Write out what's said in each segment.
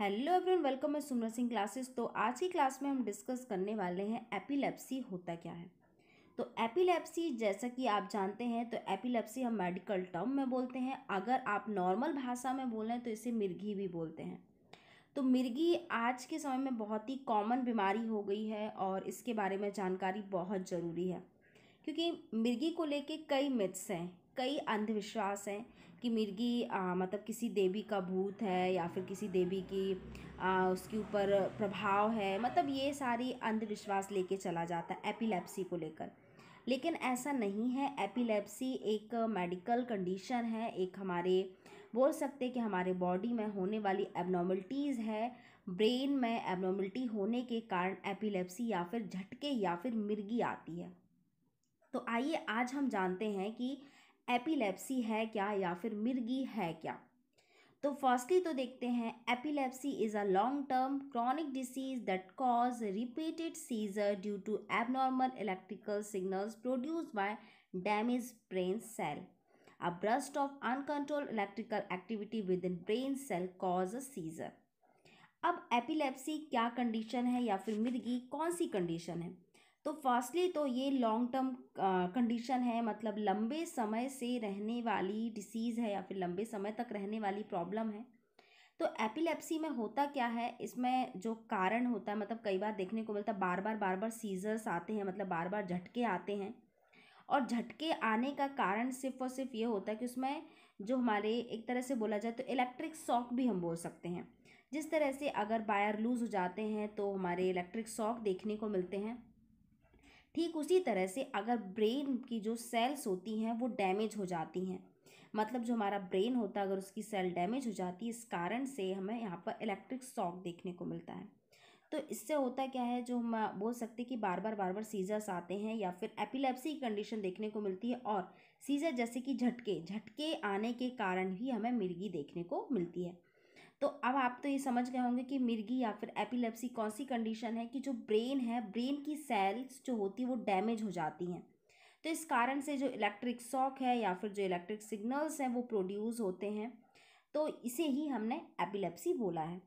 Hello everyone welcome है सुमर Singh classes तो आज की क्लास में हम डिस्कस करने वाले हैं एपिलेप्सी होता क्या है तो एपिलेप्सी जैसा कि आप जानते हैं तो एपिलेप्सी हम मेडिकल टर्म में बोलते हैं अगर आप नॉर्मल भाषा में बोलें तो इसे मिर्गी भी बोलते हैं तो मिर्गी आज के समय में बहुत ही कॉमन बीमारी हो गई है और इसके बारे में जानकारी बहुत ज़रूरी है क्योंकि मिर्गी को लेके कई मिथ्स हैं कई अंधविश्वास हैं कि मिर्गी आ, मतलब किसी देवी का भूत है या फिर किसी देवी की आ, उसके ऊपर प्रभाव है मतलब ये सारी अंधविश्वास लेके चला जाता है एपिलेप्सी को लेकर लेकिन ऐसा नहीं है एपिलेप्सी एक मेडिकल कंडीशन है एक हमारे बोल सकते कि हमारे बॉडी में होने वाली एबनॉर्मलिटीज़ है ब्रेन में एबनॉर्मलिटी होने के कारण एपिलेप्सी या फिर झटके या फिर मिर्गी आती है तो आइए आज हम जानते हैं कि एपिलेप्सी है क्या या फिर मिर्गी है क्या तो फर्स्टली तो देखते हैं epilepsy is a long term chronic disease that cause repeated seizure due to abnormal electrical signals produce by damage brain cell a burst of uncontrol electrical activity within brain cell cause a seizure अब epilepsy क्या condition है या फिर मिर्गी कौन सी condition है तो firstly तो ये लॉन्ग टर्म कंडीशन है मतलब लंबे समय से रहने वाली डिसीज़ है या फिर लंबे समय तक रहने वाली प्रॉब्लम है तो एपिलेप्सी में होता क्या है इसमें जो कारण होता है मतलब कई बार देखने को मिलता है बार बार बार बार सीजर्स आते हैं मतलब बार बार झटके आते हैं और झटके आने का कारण सिर्फ और सिर्फ ये होता है कि उसमें जो हमारे एक तरह से बोला जाए तो इलेक्ट्रिक शॉक भी हम बोल सकते हैं जिस तरह से अगर वायर लूज़ हो जाते हैं तो हमारे इलेक्ट्रिक शॉक देखने को मिलते हैं ठीक उसी तरह से अगर ब्रेन की जो सेल्स होती हैं वो डैमेज हो जाती हैं मतलब जो हमारा ब्रेन होता है अगर उसकी सेल डैमेज हो जाती है इस कारण से हमें यहाँ पर इलेक्ट्रिक शॉक देखने को मिलता है तो इससे होता क्या है जो हम बोल सकते हैं कि बार बार बार बार सीजर्स आते हैं या फिर एपिलेप्सी की कंडीशन देखने को मिलती है और सीजर जैसे कि झटके झटके आने के कारण ही हमें मिर्गी देखने को मिलती है तो अब आप तो ये समझ गए होंगे कि मिर्गी या फिर एपिलेप्सी कौन सी कंडीशन है कि जो ब्रेन है ब्रेन की सेल्स जो होती है वो डैमेज हो जाती हैं तो इस कारण से जो इलेक्ट्रिक शॉक है या फिर जो इलेक्ट्रिक सिग्नल्स हैं वो प्रोड्यूस होते हैं तो इसे ही हमने एपिलेप्सी बोला है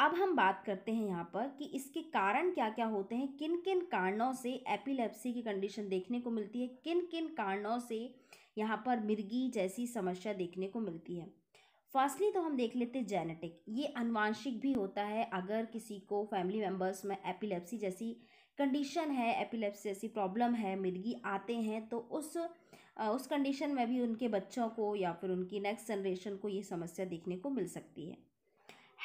अब हम बात करते हैं यहाँ पर कि इसके कारण क्या क्या होते हैं किन किन कारणों से एपिलेप्सी की कंडीशन देखने को मिलती है किन किन कारणों से यहाँ पर मिर्गी जैसी समस्या देखने को मिलती है फर्स्टली तो हम देख लेते हैं जेनेटिक ये अनुवांशिक भी होता है अगर किसी को फैमिली मेम्बर्स में एपिलेप्सी जैसी कंडीशन है एपिलेप्सी जैसी प्रॉब्लम है मिर्गी आते हैं तो उस उस कंडीशन में भी उनके बच्चों को या फिर उनकी नेक्स्ट जनरेशन को ये समस्या देखने को मिल सकती है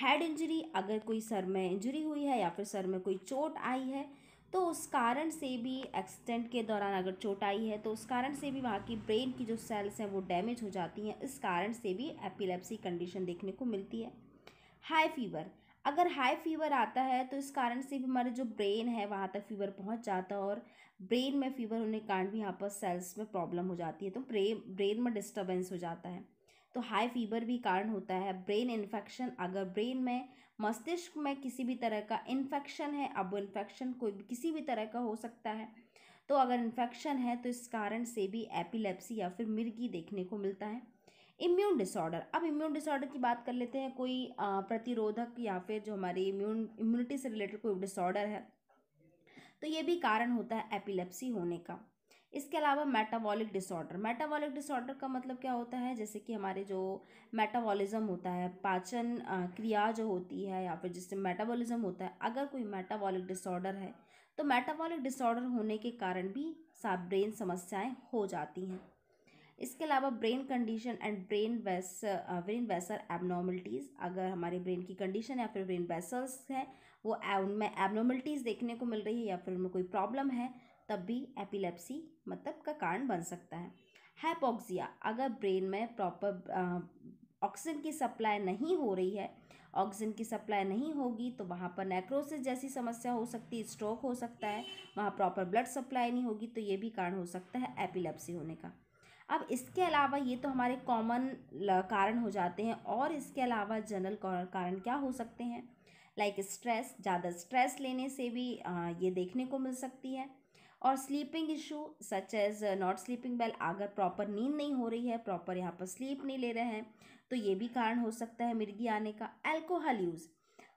हेड इंजरी अगर कोई सर में इंजरी हुई है या फिर सर में कोई चोट आई है तो उस कारण से भी एक्सीडेंट के दौरान अगर चोट आई है तो उस कारण से भी वहाँ की ब्रेन की जो सेल्स हैं वो डैमेज हो जाती हैं इस कारण से भी एपिलेप्सी कंडीशन देखने को मिलती है हाई फीवर अगर हाई फीवर आता है तो इस कारण से भी हमारे जो ब्रेन है वहाँ तक फीवर पहुँच जाता है और ब्रेन में फीवर होने के कारण भी यहाँ पर सेल्स में प्रॉब्लम हो जाती है तो ब्रेन ब्रेन में डिस्टर्बेंस हो जाता है तो हाई फीवर भी कारण होता है ब्रेन इन्फेक्शन अगर ब्रेन में मस्तिष्क में किसी भी तरह का इन्फेक्शन है अब वो इन्फेक्शन कोई किसी भी तरह का हो सकता है तो अगर इन्फेक्शन है तो इस कारण से भी एपिलेप्सी या फिर मिर्गी देखने को मिलता है इम्यून डिसऑर्डर अब इम्यून डिसऑर्डर की बात कर लेते हैं कोई प्रतिरोधक या फिर जो हमारी इम्यून इम्यूनिटी से रिलेटेड कोई डिसऑर्डर है तो ये भी कारण होता है एपिलेप्सी होने का इसके अलावा मेटाबॉलिक डिसऑर्डर मेटाबॉलिक डिसऑर्डर का मतलब क्या होता है जैसे कि हमारे जो मेटाबॉलिज्म होता है पाचन क्रिया जो होती है या फिर जिससे मेटाबॉलिज्म होता है अगर कोई मेटाबॉलिक डिसऑर्डर है तो मेटाबॉलिक डिसऑर्डर होने के कारण भी सा ब्रेन समस्याएं हो जाती हैं इसके अलावा brain condition and brain vessel brain vessel abnormalities अगर हमारे ब्रेन की कंडीशन या फिर ब्रेन वेसल्स हैं वो उनमें एबनॉर्मलिटीज़ देखने को मिल रही है या फिर उनमें कोई प्रॉब्लम है तब भी एपिलेप्सी मतलब का कारण बन सकता है हैपोक्सिया अगर ब्रेन में प्रॉपर ऑक्सीजन की सप्लाई नहीं हो रही है ऑक्सीजन की सप्लाई नहीं होगी तो वहाँ पर नेक्रोसिस जैसी समस्या हो सकती है स्ट्रोक हो सकता है वहाँ प्रॉपर ब्लड सप्लाई नहीं होगी तो ये भी कारण हो सकता है एपिलेप्सी होने का अब इसके अलावा ये तो हमारे कॉमन कारण हो जाते हैं और इसके अलावा जनरल कारण क्या हो सकते हैं लाइक स्ट्रेस ज़्यादा स्ट्रेस लेने से भी ये देखने को मिल सकती है और sleeping issue such as not sleeping well अगर प्रॉपर नींद नहीं हो रही है प्रॉपर यहाँ पर स्लीप नहीं ले रहे हैं तो ये भी कारण हो सकता है मिर्गी आने का एल्कोहल यूज़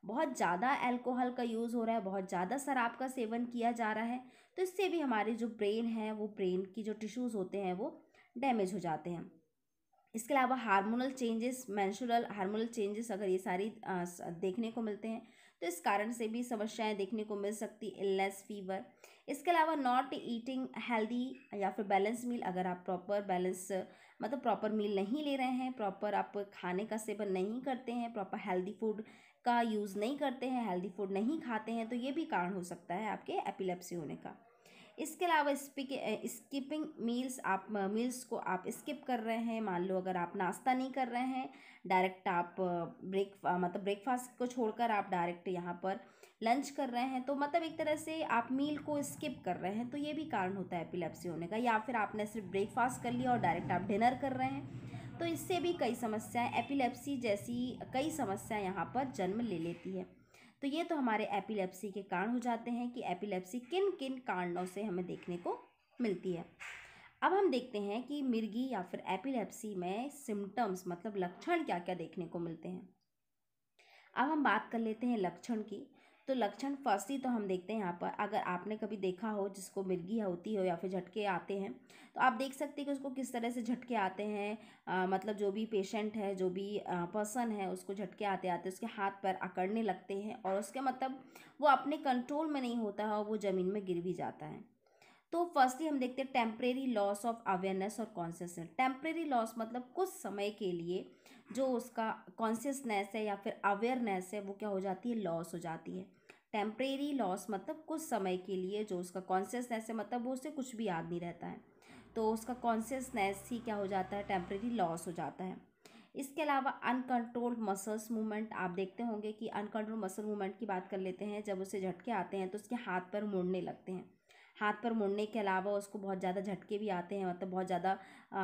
बहुत ज़्यादा अल्कोहल का यूज़ हो रहा है बहुत ज़्यादा शराब का सेवन किया जा रहा है तो इससे भी हमारे जो ब्रेन है वो ब्रेन की जो टिश्यूज़ होते हैं वो डैमेज हो जाते हैं इसके अलावा hormonal changes menstrual hormonal changes अगर ये सारी आ, देखने को मिलते हैं तो इस कारण से भी समस्याएं देखने को मिल सकती इलनेस फीवर इसके अलावा नॉट ईटिंग हेल्दी या फिर बैलेंस मील अगर आप प्रॉपर बैलेंस मतलब प्रॉपर मील नहीं ले रहे हैं प्रॉपर आप खाने का सेवन नहीं करते हैं प्रॉपर हेल्दी फूड का यूज़ नहीं करते हैं हेल्दी फूड नहीं खाते हैं तो ये भी कारण हो सकता है आपके एपिलेप्सी होने का इसके अलावा स्किपिंग मील्स आप मील्स को आप स्किप कर रहे हैं मान लो अगर आप नाश्ता नहीं कर रहे हैं डायरेक्ट आप ब्रेक मतलब ब्रेकफास्ट को छोड़कर आप डायरेक्ट यहाँ पर लंच कर रहे हैं तो मतलब एक तरह से आप मील को स्किप कर रहे हैं तो ये भी कारण होता है एपिलेप्सी होने का या फिर आपने सिर्फ ब्रेकफास्ट कर लिया और डायरेक्ट आप डिनर कर रहे हैं तो इससे भी कई समस्याएं एपिलेप्सी जैसी कई समस्याएं यहाँ पर जन्म ले लेती है तो ये तो हमारे एपिलेप्सी के कारण हो जाते हैं कि एपिलेप्सी किन किन कारणों से हमें देखने को मिलती है अब हम देखते हैं कि मिर्गी या फिर एपिलेप्सी में सिम्टम्स मतलब लक्षण क्या क्या देखने को मिलते हैं अब हम बात कर लेते हैं लक्षण की तो लक्षण फर्स्टली तो हम देखते हैं यहाँ पर अगर आपने कभी देखा हो जिसको मिर्गी होती हो या फिर झटके आते हैं तो आप देख सकते हैं कि उसको किस तरह से झटके आते हैं आ, मतलब जो भी पेशेंट है जो भी पर्सन है उसको झटके आते आते उसके हाथ पर अकड़ने लगते हैं और उसके मतलब वो अपने कंट्रोल में नहीं होता है और वो ज़मीन में गिर भी जाता है तो फर्स्टली हम देखते हैं टेम्प्रेरी लॉस ऑफ अवेयरनेस और कॉन्सियसनेस टेम्प्रेरी लॉस मतलब कुछ समय के लिए जो उसका कॉन्सियसनेस है या फिर अवेयरनेस है वो क्या हो जाती है लॉस हो जाती है टेम्परेरी लॉस मतलब कुछ समय के लिए जो उसका कॉन्सियसनेस है मतलब वो उसे कुछ भी याद नहीं रहता है तो उसका कॉन्सियसनेस ही क्या हो जाता है टेम्परेरी लॉस हो जाता है इसके अलावा अनकंट्रोल्ड मसल्स मूवमेंट आप देखते होंगे कि अनकंट्रोल मसल मूवमेंट की बात कर लेते हैं जब उसे झटके आते हैं तो उसके हाथ पर मुड़ने लगते हैं हाथ पर मुड़ने के अलावा उसको बहुत ज़्यादा झटके भी आते हैं मतलब बहुत ज़्यादा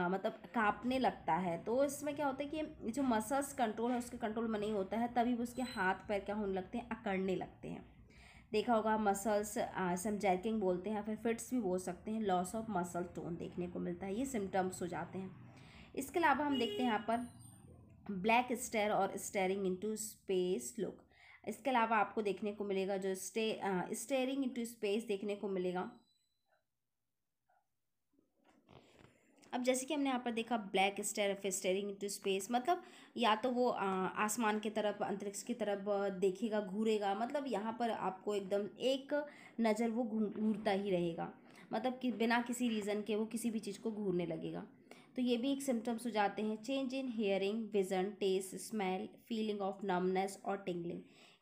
मतलब कांपने लगता है तो इसमें क्या होता है कि जो मसल्स कंट्रोल है उसके कंट्रोल में नहीं होता है तभी उसके हाथ पैर क्या होने लगते हैं अकड़ने लगते हैं देखा होगा मसल्स समजैकिंग बोलते हैं फिर फिट्स भी बोल सकते हैं लॉस ऑफ मसल टोन देखने को मिलता है ये सिम्टम्स हो जाते हैं इसके अलावा हम देखते हैं यहाँ पर ब्लैक स्टेयर और स्टेयरिंग इनटू स्पेस लुक इसके अलावा आपको देखने को मिलेगा जो स्टे स्टेयरिंग इनटू स्पेस देखने को मिलेगा अब जैसे कि हमने यहाँ पर देखा blank stare staring to space मतलब या तो वो आसमान की तरफ अंतरिक्ष की तरफ देखेगा घूरेगा मतलब यहाँ पर आपको एकदम एक नज़र वो घूरता ही रहेगा मतलब कि बिना किसी रीज़न के वो किसी भी चीज़ को घूरने लगेगा तो ये भी एक सिम्टम्स हो जाते हैं change in hearing vision taste smell feeling of numbness और टिंगलिंग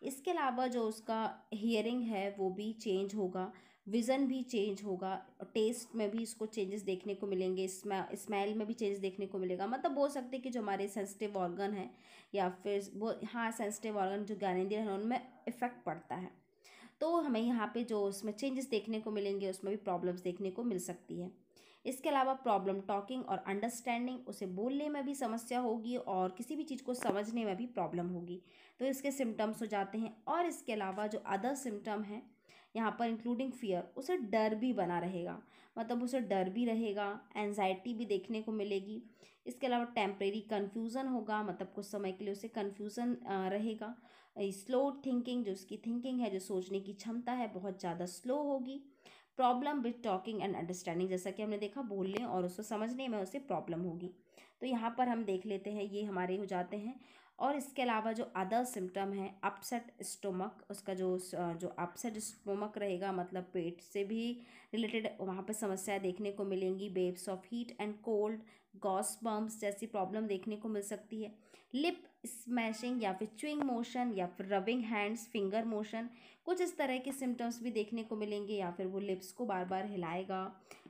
इसके अलावा जो उसका हियरिंग है वो भी चेंज होगा विज़न भी चेंज होगा टेस्ट में भी इसको चेंजेस देखने को मिलेंगे स्मेल में भी चेंज देखने को मिलेगा मतलब बोल सकते हैं कि जो हमारे सेंसिटिव ऑर्गन है या फिर वो हाँ सेंसिटिव ऑर्गन जो ज्ञानेंद्रिय है उनमें इफ़ेक्ट पड़ता है तो हमें यहाँ पे जो उसमें चेंजेस देखने को मिलेंगे उसमें भी प्रॉब्लम्स देखने को मिल सकती है इसके अलावा प्रॉब्लम टॉकिंग और अंडरस्टैंडिंग उसे बोलने में भी समस्या होगी और किसी भी चीज़ को समझने में भी प्रॉब्लम होगी तो इसके सिम्टम्स हो जाते हैं और इसके अलावा जो अदर सिम्टम हैं यहाँ पर इंक्लूडिंग फियर उसे डर भी बना रहेगा मतलब उसे डर भी रहेगा एनजाइटी भी देखने को मिलेगी इसके अलावा टेम्परेरी कन्फ्यूज़न होगा मतलब कुछ समय के लिए उसे कन्फ्यूज़न रहेगा स्लो थिंकिंग जो उसकी थिंकिंग है जो सोचने की क्षमता है बहुत ज़्यादा स्लो होगी problem with talking and understanding जैसा कि हमने देखा बोलने और उसको समझने में उसे प्रॉब्लम होगी तो यहाँ पर हम देख लेते हैं ये हमारे हो जाते हैं और इसके अलावा जो अदर सिम्टम है अपसेट स्टोमक उसका जो जो अपसेट स्टोमक रहेगा मतलब पेट से भी रिलेटेड वहाँ पर समस्याएं देखने को मिलेंगी waves of heat and cold goose bumps जैसी प्रॉब्लम देखने को मिल सकती है लिप स्मैशिंग या फिर चुइंग मोशन या फिर रबिंग हैंड्स फिंगर मोशन कुछ इस तरह के सिम्टम्स भी देखने को मिलेंगे या फिर वो लिप्स को बार बार हिलाएगा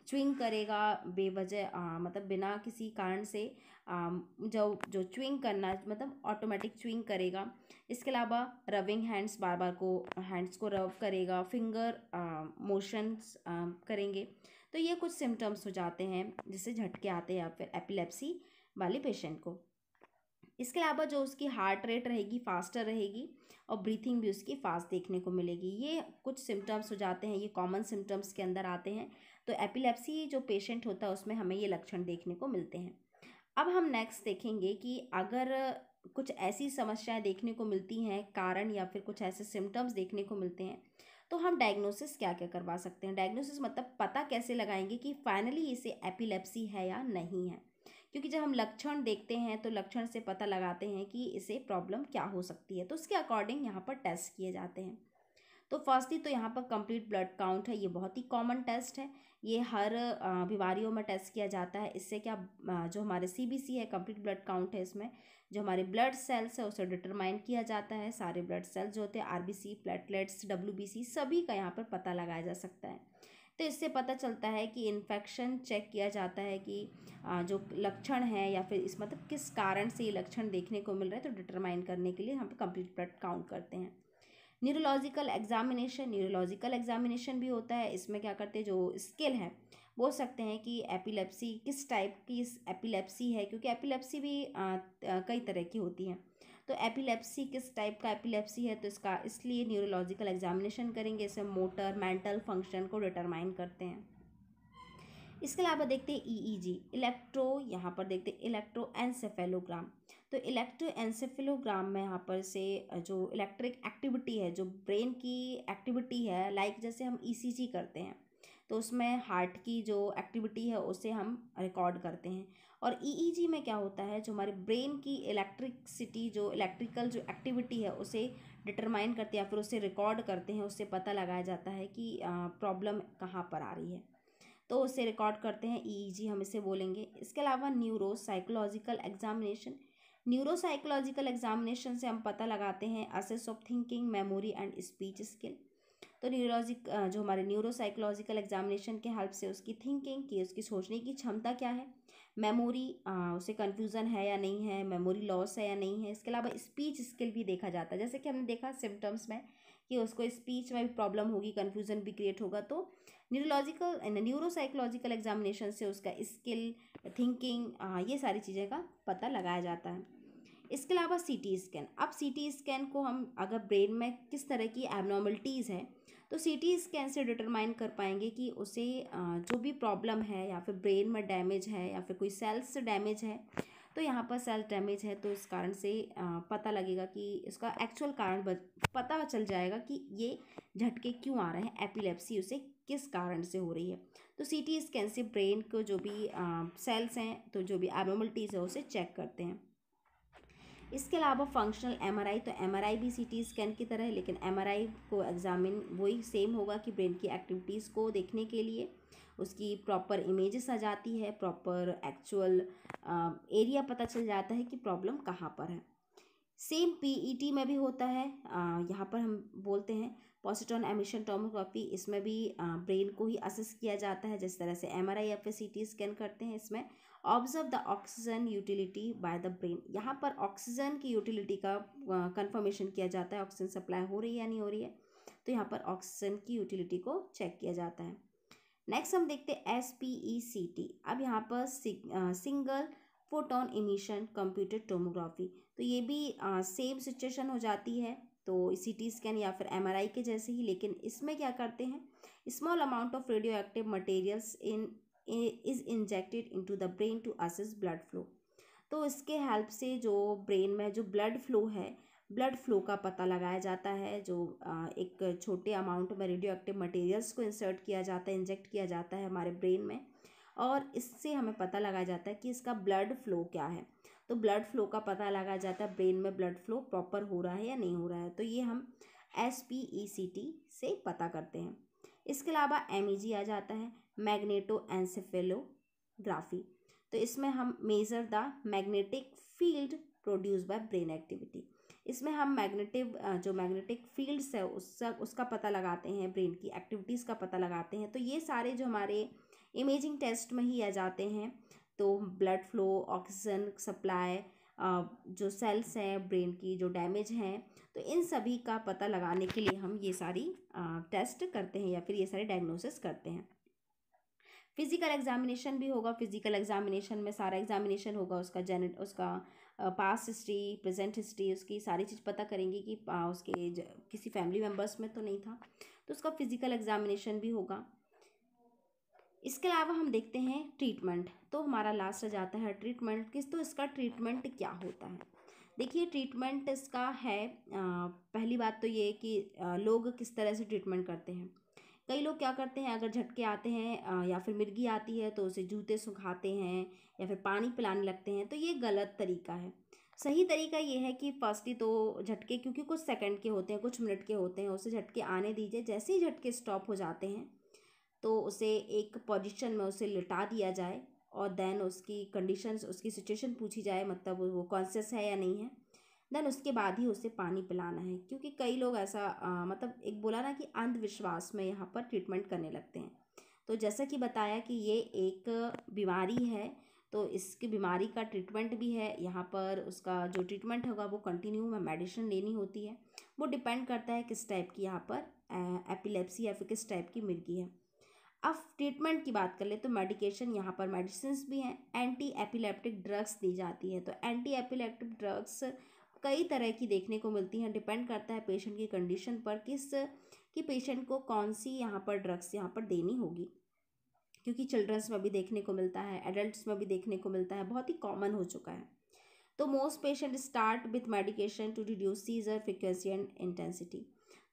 च्विंग करेगा बेवजह मतलब बिना किसी कारण से आ, जो जो च्विंग करना मतलब ऑटोमेटिक च्विंग करेगा इसके अलावा रविंग हैंड्स बार बार को हैंड्स को रव करेगा फिंगर मोशंस करेंगे तो ये कुछ सिम्टम्स हो जाते हैं जिससे झटके आते हैं या फिर एपिलेप्सी वाले पेशेंट को इसके अलावा जो उसकी हार्ट रेट रहेगी फास्टर रहेगी और ब्रीथिंग भी उसकी फास्ट देखने को मिलेगी ये कुछ सिम्टम्स हो जाते हैं ये कॉमन सिम्टम्स के अंदर आते हैं तो एपिलेप्सी जो पेशेंट होता है उसमें हमें ये लक्षण देखने को मिलते हैं अब हम नेक्स्ट देखेंगे कि अगर कुछ ऐसी समस्याएं देखने को मिलती हैं कारण या फिर कुछ ऐसे सिम्टम्स देखने को मिलते हैं तो हम डायग्नोसिस क्या क्या करवा सकते हैं डायग्नोसिस मतलब पता कैसे लगाएंगे कि फाइनली इसे एपिलेप्सी है या नहीं है क्योंकि जब हम लक्षण देखते हैं तो लक्षण से पता लगाते हैं कि इसे प्रॉब्लम क्या हो सकती है तो उसके अकॉर्डिंग यहाँ पर टेस्ट किए जाते हैं तो फर्स्टली तो यहाँ पर कंप्लीट ब्लड काउंट है ये बहुत ही कॉमन टेस्ट है ये हर बीमारियों में टेस्ट किया जाता है इससे क्या जो हमारे सीबीसी है कंप्लीट ब्लड काउंट है इसमें जो हमारे ब्लड सेल्स है उसे डिटरमाइन किया जाता है सारे ब्लड सेल्स जो होते हैं आर प्लेटलेट्स डब्ल्यू सभी का यहाँ पर पता लगाया जा सकता है तो इससे पता चलता है कि इन्फेक्शन चेक किया जाता है कि जो लक्षण है या फिर इस मतलब किस कारण से ये लक्षण देखने को मिल रहा है तो डिटरमाइन करने के लिए हम कंप्लीट ब्लड काउंट करते हैं न्यूरोलॉजिकल एग्जामिनेशन न्यूरोलॉजिकल एग्जामिनेशन भी होता है इसमें क्या करते हैं जो स्किल है बोल सकते हैं कि एपिलेप्सी किस टाइप की एपिलेप्सी है क्योंकि एपिलेप्सी भी आ, आ, कई तरह की होती है तो एपिलेप्सी किस टाइप का एपिलेप्सी है तो इसका इसलिए न्यूरोलॉजिकल एग्जामिनेशन करेंगे इसे मोटर मेंटल फंक्शन को डिटरमाइन करते हैं इसके अलावा देखते हैं ईईजी e इलेक्ट्रो e यहाँ पर देखते हैं इलेक्ट्रो एनसेफेलोग्राम तो इलेक्ट्रोएंसेफेलोग्राम में यहाँ पर से जो इलेक्ट्रिक एक्टिविटी है जो ब्रेन की एक्टिविटी है लाइक जैसे हम ई e करते हैं तो उसमें हार्ट की जो एक्टिविटी है उसे हम रिकॉर्ड करते हैं और ईईजी e e में क्या होता है जो हमारे ब्रेन की इलेक्ट्रिकसिटी जो इलेक्ट्रिकल जो एक्टिविटी है उसे डिटरमाइन करते हैं या फिर उसे रिकॉर्ड करते हैं उससे पता लगाया जाता है कि प्रॉब्लम कहाँ पर आ रही है तो उसे रिकॉर्ड करते हैं ईईजी हम इसे बोलेंगे इसके अलावा neuro psychological examination neuropsychological examination से हम पता लगाते हैं assess of thinking memory and speech skill तो न्यूरोजिक जो हमारे न्यूरोसाइकोलॉजिकल एग्जामिनेशन के हेल्प से उसकी थिंकिंग की उसकी सोचने की क्षमता क्या है मेमोरी उसे कन्फ्यूज़न है या नहीं है मेमोरी लॉस है या नहीं है इसके अलावा स्पीच स्किल भी देखा जाता है जैसे कि हमने देखा सिम्टम्स में कि उसको स्पीच में भी प्रॉब्लम होगी कन्फ्यूजन भी क्रिएट होगा तो न्यूरोलॉजिकल न्यूरोसाइकोलॉजिकल एग्जामिनेशन से उसका स्किल थिंकिंग ये सारी चीज़ें का पता लगाया जाता है इसके अलावा सी टी स्कैन अब सी टी स्कैन को हम अगर ब्रेन में किस तरह की एबनॉर्मलिटीज़ है तो सी टी स्कैन से डिटरमाइन कर पाएंगे कि उसे जो भी प्रॉब्लम है या फिर ब्रेन में डैमेज है या फिर कोई सेल्स से डैमेज है तो यहाँ पर सेल्फ डैमेज है तो इस कारण से पता लगेगा कि इसका एक्चुअल कारण पता चल जाएगा कि ये झटके क्यों आ रहे हैं एपिलेप्सी उसे किस कारण से हो रही है तो सी टी स्कैन से ब्रेन को जो भी सेल्स हैं तो जो भी एबोमल्टीज है उसे चेक करते हैं इसके अलावा फंक्शनल एमआरआई तो एमआरआई भी सी टी स्कैन की तरह है लेकिन एमआरआई को एग्जामिन वही सेम होगा कि ब्रेन की एक्टिविटीज़ को देखने के लिए उसकी प्रॉपर इमेजेस आ जाती है प्रॉपर एक्चुअल एरिया पता चल जाता है कि प्रॉब्लम कहाँ पर है सेम पीईटी e में भी होता है यहाँ पर हम बोलते हैं पॉसिटॉन एमिशन टोमोग्राफी इसमें भी ब्रेन को ही असेस किया जाता है जिस तरह से एम आर आई या फिर सी टी स्कैन करते हैं इसमें observe the oxygen utility by the brain यहाँ पर ऑक्सीजन की यूटिलिटी का कंफर्मेशन किया जाता है ऑक्सीजन सप्लाई हो रही है या नहीं हो रही है तो यहाँ पर ऑक्सीजन की यूटिलिटी को चेक किया जाता है नेक्स्ट हम देखते हैं S P E C T अब यहाँ पर single photon emission computer tomography तो ये भी सेम सेम सिचुएशन हो जाती है तो सी टी स्कैन या फिर एम आर आई के जैसे ही लेकिन इसमें क्या करते हैं small amount of radioactive materials in is injected into the brain to assess blood flow तो इसके हेल्प से जो ब्रेन में जो ब्लड फ्लो है ब्लड फ्लो का पता लगाया जाता है जो एक छोटे अमाउंट में रेडियो एक्टिव मटेरियल्स को इंसर्ट किया जाता है इंजेक्ट किया जाता है हमारे ब्रेन में और इससे हमें पता लगाया जाता है कि इसका ब्लड फ्लो क्या है तो ब्लड फ्लो का पता लगाया जाता है ब्रेन में ब्लड फ्लो प्रॉपर हो रहा है या नहीं हो रहा है तो ये हम S P E C T से पता करते हैं इसके अलावा एम ई जी आ जाता है मैग्नेटो एनसेफेलोग्राफी तो इसमें हम measure the magnetic field produce by brain activity इसमें हम मैग्नेटिव जो मैग्नेटिक फील्ड्स है उसका उसका पता लगाते हैं ब्रेन की एक्टिविटीज़ का पता लगाते हैं तो ये सारे जो हमारे इमेजिंग टेस्ट में ही आ जाते हैं तो ब्लड फ्लो ऑक्सीजन सप्लाई जो सेल्स हैं ब्रेन की जो डैमेज हैं तो इन सभी का पता लगाने के लिए हम ये सारी टेस्ट करते हैं या फिर ये सारे डायग्नोसिस करते हैं फिज़िकल एग्जामिनेशन भी होगा फिज़िकल एग्जामिनेशन में सारा एग्जामिनेशन होगा उसका जेन उसका पास हिस्ट्री प्रेजेंट हिस्ट्री उसकी सारी चीज़ पता करेंगे कि उसके किसी फैमिली मेम्बर्स में तो नहीं था तो उसका फिज़िकल एग्जामिनेशन भी होगा इसके अलावा हम देखते हैं ट्रीटमेंट तो हमारा लास्ट आ जाता है ट्रीटमेंट किस तो इसका ट्रीटमेंट क्या होता है देखिए ट्रीटमेंट इसका है आ, पहली बात तो ये कि आ, लोग किस तरह से ट्रीटमेंट करते हैं कई लोग क्या करते हैं अगर झटके आते हैं या फिर मिर्गी आती है तो उसे जूते सुखाते हैं या फिर पानी पिलाने लगते हैं तो ये गलत तरीका है सही तरीका ये है कि फर्स्टली तो झटके क्योंकि कुछ सेकंड के होते हैं कुछ मिनट के होते हैं उसे झटके आने दीजिए जैसे ही झटके स्टॉप हो जाते हैं तो उसे एक पोजिशन में उसे लिटा दिया जाए और देन उसकी कंडीशंस उसकी सिचुएशन पूछी जाए मतलब वो कॉन्शियस है या नहीं है देन उसके बाद ही उसे पानी पिलाना है क्योंकि कई लोग ऐसा आ, मतलब एक बोला ना कि अंधविश्वास में यहाँ पर ट्रीटमेंट करने लगते हैं तो जैसा कि बताया कि ये एक बीमारी है तो इसकी बीमारी का ट्रीटमेंट भी है यहाँ पर उसका जो ट्रीटमेंट होगा वो कंटिन्यू में मेडिसिन लेनी होती है वो डिपेंड करता है किस टाइप की यहाँ पर एपिलेप्सी या फिर किस टाइप की मिर्गी है अब ट्रीटमेंट की बात कर ले तो मेडिकेशन यहाँ पर मेडिसिन भी हैं एंटी एपिलेप्टिक ड्रग्स दी जाती है तो एंटी एपिलेप्टिक ड्रग्स कई तरह की देखने को मिलती हैं डिपेंड करता है पेशेंट की कंडीशन पर किस कि पेशेंट को कौन सी यहाँ पर ड्रग्स यहाँ पर देनी होगी क्योंकि चिल्ड्रंस में भी देखने को मिलता है एडल्ट्स में भी देखने को मिलता है बहुत ही कॉमन हो चुका है तो most patient start with medication to reduce seizure frequency and intensity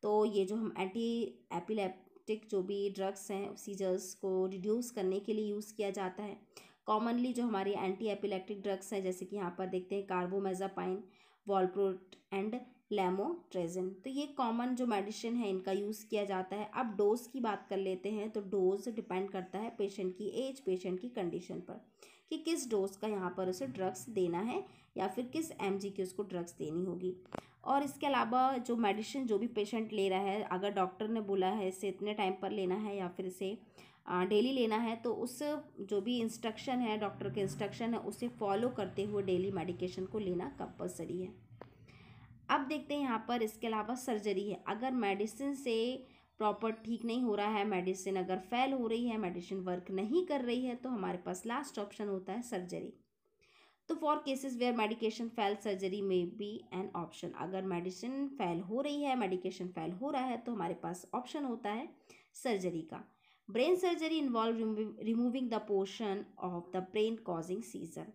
तो ये जो हम एंटी एपिलेप्टिक जो भी ड्रग्स हैं सीजर्स को रिड्यूस करने के लिए यूज़ किया जाता है कॉमनली जो हमारी एंटी एपिलेप्टिक ड्रग्स हैं जैसे कि यहाँ पर देखते हैं कार्बोमेजापाइन वॉलप्रोट एंड लेमोट्रेजन तो ये कॉमन जो मेडिसिन है इनका यूज़ किया जाता है अब डोज की बात कर लेते हैं तो डोज डिपेंड करता है पेशेंट की एज पेशेंट की कंडीशन पर कि किस डोज का यहाँ पर उसे ड्रग्स देना है या फिर किस एम की उसको ड्रग्स देनी होगी और इसके अलावा जो मेडिसिन जो भी पेशेंट ले रहा है अगर डॉक्टर ने बोला है इसे इतने टाइम पर लेना है या फिर इसे डेली लेना है तो उस जो भी इंस्ट्रक्शन है डॉक्टर के इंस्ट्रक्शन है उसे फॉलो करते हुए डेली मेडिकेशन को लेना कंपलसरी है अब देखते हैं यहाँ पर इसके अलावा सर्जरी है अगर मेडिसिन से प्रॉपर ठीक नहीं हो रहा है मेडिसिन अगर फेल हो रही है मेडिसिन वर्क नहीं कर रही है तो हमारे पास लास्ट ऑप्शन होता है सर्जरी तो for cases where medication fail surgery में बी एन ऑप्शन अगर मेडिसिन फेल हो रही है मेडिकेशन फेल हो रहा है तो हमारे पास ऑप्शन होता है सर्जरी का brain surgery involve removing the portion of the brain causing seizure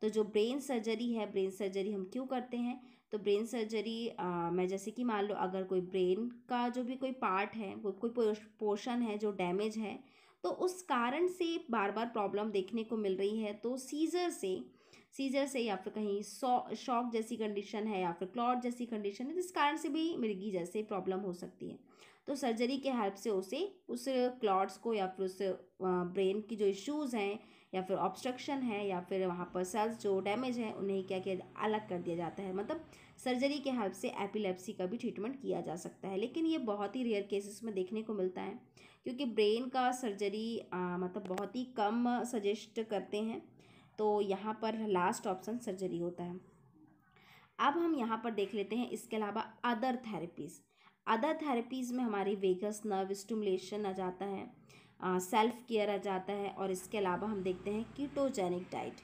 तो जो ब्रेन सर्जरी है ब्रेन सर्जरी हम क्यों करते हैं तो ब्रेन सर्जरी आ, मैं जैसे कि मान लो अगर कोई ब्रेन का जो भी कोई पार्ट है वो कोई पोर्शन है जो डैमेज है तो उस कारण से बार बार प्रॉब्लम देखने को मिल रही है तो सीज़र से सीज़र से या फिर कहीं शॉक जैसी कंडीशन है या फिर क्लॉट जैसी कंडीशन है जिस तो कारण से भी मिर्गी जैसे प्रॉब्लम हो सकती है तो सर्जरी के हेल्प से उसे उस क्लॉट्स को या फिर उस ब्रेन की जो इश्यूज़ हैं या फिर ऑब्स्ट्रक्शन है या फिर वहाँ पर सेल्स जो डैमेज हैं उन्हें क्या किया अलग कर दिया जाता है मतलब सर्जरी के हेल्प से एपिलेप्सी का भी ट्रीटमेंट किया जा सकता है लेकिन ये बहुत ही रेयर केसेस में देखने को मिलता है क्योंकि ब्रेन का सर्जरी आ, मतलब बहुत ही कम सजेस्ट करते हैं तो यहाँ पर लास्ट ऑप्शन सर्जरी होता है अब हम यहाँ पर देख लेते हैं इसके अलावा अदर थेरेपीज़ अदर थेरेपीज़ में हमारी वेगस नर्व स्टमुलेशन आ जाता है सेल्फ केयर आ जाता है और इसके अलावा हम देखते हैं कीटोजेनिक डाइट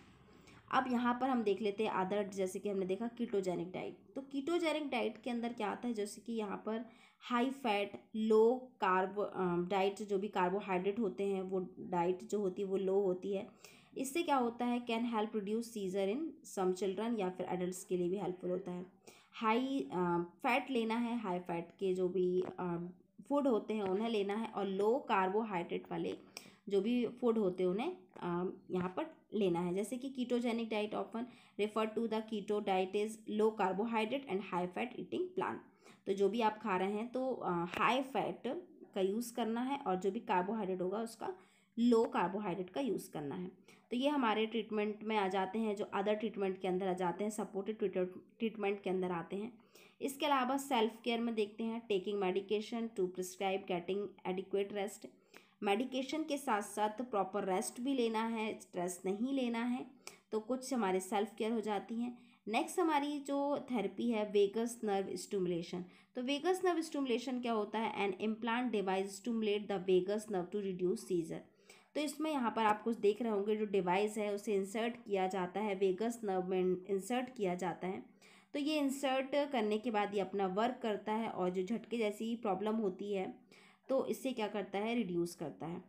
अब यहाँ पर हम देख लेते हैं अदर जैसे कि हमने देखा कीटोजेनिक डाइट तो कीटोजेनिक डाइट के अंदर क्या आता है जैसे कि यहाँ पर high fat low carb diet जो भी कार्बोहाइड्रेट होते हैं वो डाइट जो होती है वो लो होती है इससे क्या होता है can help reduce seizure in some children या फिर एडल्ट के लिए भी हेल्पफुल होता है हाई फैट लेना है हाई फैट के जो भी फूड होते हैं उन्हें लेना है और लो कार्बोहाइड्रेट वाले जो भी फूड होते हैं उन्हें यहाँ पर लेना है जैसे कि ketogenic diet often refer to the keto diet is low carbohydrate and high fat eating plan तो जो भी आप खा रहे हैं तो हाई फैट का यूज़ करना है और जो भी कार्बोहाइड्रेट होगा उसका लो कार्बोहाइड्रेट का यूज़ करना है तो ये हमारे ट्रीटमेंट में आ जाते हैं जो अदर ट्रीटमेंट के अंदर आ जाते हैं सपोर्टेड ट्रीटमेंट के अंदर आते हैं इसके अलावा सेल्फ केयर में देखते हैं taking medication to prescribe getting adequate rest medication के साथ साथ प्रॉपर रेस्ट भी लेना है स्ट्रेस नहीं लेना है तो कुछ हमारे सेल्फ केयर हो जाती हैं नेक्स्ट हमारी जो थेरेपी है वेगस नर्व स्टूमुलेशन तो वेगस नर्व स्टूमुलेशन क्या होता है an implant device stimulate the vagus nerve to reduce seizure तो इसमें यहाँ पर आप कुछ देख रहे होंगे जो डिवाइस है उसे इंसर्ट किया जाता है वेगस नर्व में इंसर्ट किया जाता है तो ये इंसर्ट करने के बाद ये अपना वर्क करता है और जो झटके जैसी प्रॉब्लम होती है तो इससे क्या करता है रिड्यूस करता है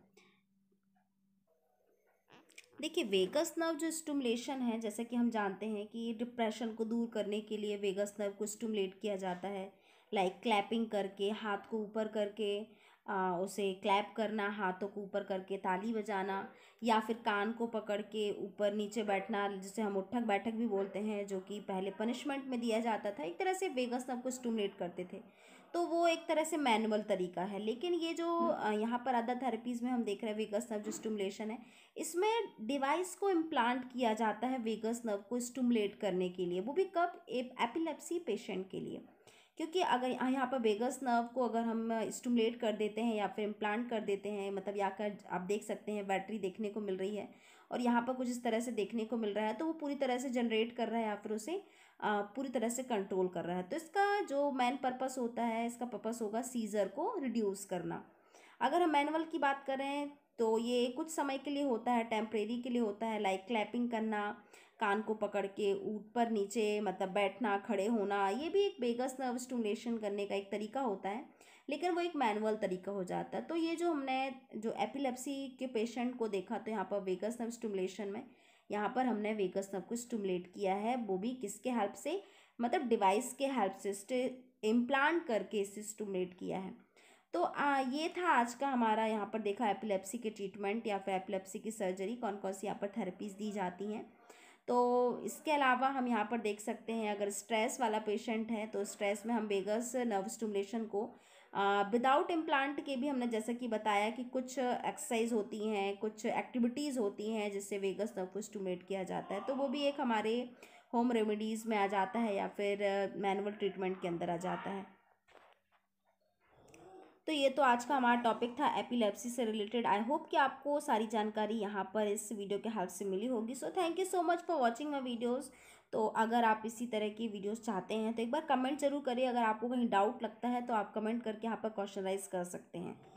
देखिए वेगस नर्व जो स्टूमलेशन है जैसे कि हम जानते हैं कि डिप्रेशन को दूर करने के लिए वेगस नर्व को स्टूमलेट किया जाता है लाइक like क्लैपिंग करके हाथ को ऊपर करके उसे क्लैप करना हाथों को ऊपर करके ताली बजाना या फिर कान को पकड़ के ऊपर नीचे बैठना जिसे हम उठक बैठक भी बोलते हैं जो कि पहले पनिशमेंट में दिया जाता था एक तरह से वेगस सबको स्टूमुलेट करते थे तो वो एक तरह से मैनुअल तरीका है लेकिन ये जो हम्म। यहाँ पर अदर थेरेपीज़ में हम देख रहे हैं वेगस नर्व जो स्टूमुलेशन है इसमें डिवाइस को इम्प्लांट किया जाता है वेगस नर्व को स्टूमुलेट करने के लिए वो भी कब एपिलेप्सी पेशेंट के लिए क्योंकि अगर यहाँ पर बेगस नर्व को अगर हम स्टूमुलेट कर देते हैं या फिर इम्प्लांट कर देते हैं मतलब यहाँ का आप देख सकते हैं बैटरी देखने को मिल रही है और यहाँ पर कुछ इस तरह से देखने को मिल रहा है तो वो पूरी तरह से जनरेट कर रहा है या फिर उसे पूरी तरह से कंट्रोल कर रहा है तो इसका जो मेन पर्पस होता है इसका पर्पस होगा सीज़र को रिड्यूस करना अगर हम मैनुअल की बात करें तो ये कुछ समय के लिए होता है टेम्परेरी के लिए होता है लाइक क्लैपिंग करना कान को पकड़ के ऊपर नीचे मतलब बैठना खड़े होना ये भी एक बेगस नर्व स्टूलेशन करने का एक तरीका होता है लेकिन वो एक मैनुअल तरीका हो जाता है तो ये जो हमने जो एपिलेप्सी के पेशेंट को देखा तो यहाँ पर वेगस नर्व स्टूमुलेशन में यहाँ पर हमने वेगस नर्व को स्टूमुलेट किया है वो भी किसके हेल्प से मतलब डिवाइस के हेल्प से इम्प्लांट करके इसे स्टमुलेट किया है तो आ, ये था आज का हमारा यहाँ पर देखा एपिलेप्सी के ट्रीटमेंट या फिर एपिलेप्सी की सर्जरी कौन कौन सी यहाँ पर थेरेपीज़ दी जाती हैं तो इसके अलावा हम यहाँ पर देख सकते हैं अगर स्ट्रेस वाला पेशेंट है तो स्ट्रेस में हम बेगस नर्व स्टूमेशन को विदाउट इम्प्लांट के भी हमने जैसा कि बताया कि कुछ एक्सरसाइज होती हैं कुछ एक्टिविटीज़ होती हैं जिससे वेगस नर्व को स्टूमुलेट किया जाता है तो वो भी एक हमारे होम रेमेडीज़ में आ जाता है या फिर मैनुअल ट्रीटमेंट के अंदर आ जाता है तो ये तो आज का हमारा टॉपिक था एपिलेप्सी से रिलेटेड आई होप कि आपको सारी जानकारी यहाँ पर इस वीडियो के हेल्प से मिली होगी so thank you so much for watching my videos तो अगर आप इसी तरह की वीडियोस चाहते हैं तो एक बार कमेंट जरूर करिए अगर आपको कहीं डाउट लगता है तो आप कमेंट करके यहाँ पर क्वेश्चनराइज कर सकते हैं